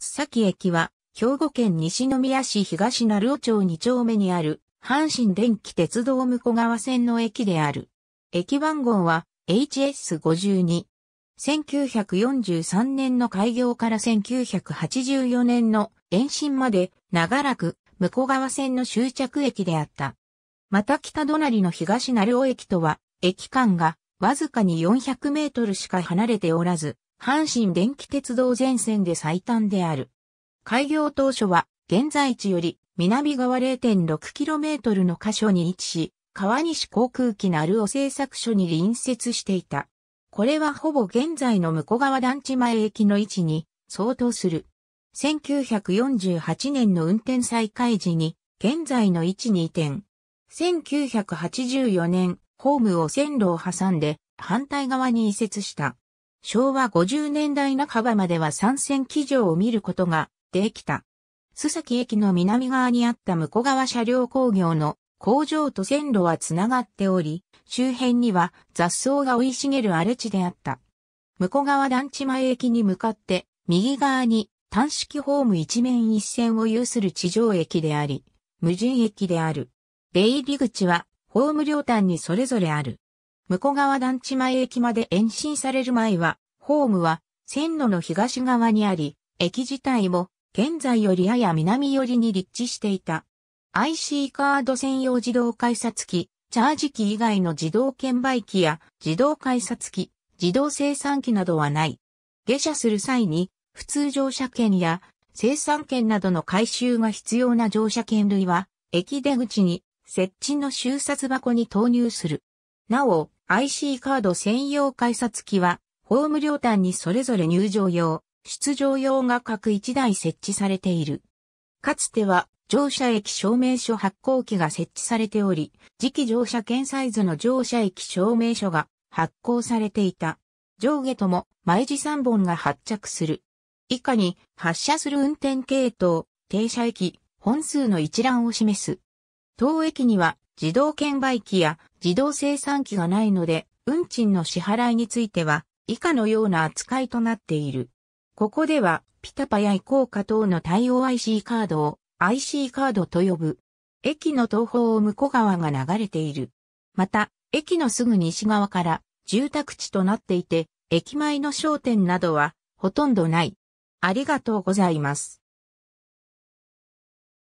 須崎駅は、兵庫県西宮市東成尾町2丁目にある、阪神電気鉄道向川線の駅である。駅番号は HS52。1943年の開業から1984年の延伸まで長らく向川線の終着駅であった。また北隣の東成尾駅とは駅間がわずかに400メートルしか離れておらず、阪神電気鉄道全線で最短である。開業当初は、現在地より南側 0.6km の箇所に位置し、川西航空機るお製作所に隣接していた。これはほぼ現在の向川団地前駅の位置に相当する。1948年の運転再開時に、現在の位置に移転。1984年、ホームを線路を挟んで反対側に移設した。昭和50年代半ばまでは三線機場を見ることができた。須崎駅の南側にあった向川車両工業の工場と線路はつながっており、周辺には雑草が生い茂る荒れ地であった。向川団地前駅に向かって、右側に単式ホーム一面一線を有する地上駅であり、無人駅である。出入り口はホーム両端にそれぞれある。向川団地前駅まで延伸される前は、ホームは線路の東側にあり、駅自体も現在よりやや南寄りに立地していた。IC カード専用自動改札機、チャージ機以外の自動券売機や自動改札機、自動生産機などはない。下車する際に、普通乗車券や生産券などの回収が必要な乗車券類は、駅出口に設置の収札箱に投入する。なお、IC カード専用改札機は、ホーム両端にそれぞれ入場用、出場用が各1台設置されている。かつては、乗車駅証明書発行機が設置されており、次期乗車券サイズの乗車駅証明書が発行されていた。上下とも毎時3本が発着する。以下に発車する運転系統、停車駅、本数の一覧を示す。当駅には自動券売機や自動生産機がないので、運賃の支払いについては、以下のような扱いとなっている。ここでは、ピタパやイコーカ等の対応 IC カードを IC カードと呼ぶ。駅の東方を向こう側が流れている。また、駅のすぐ西側から住宅地となっていて、駅前の商店などはほとんどない。ありがとうございます。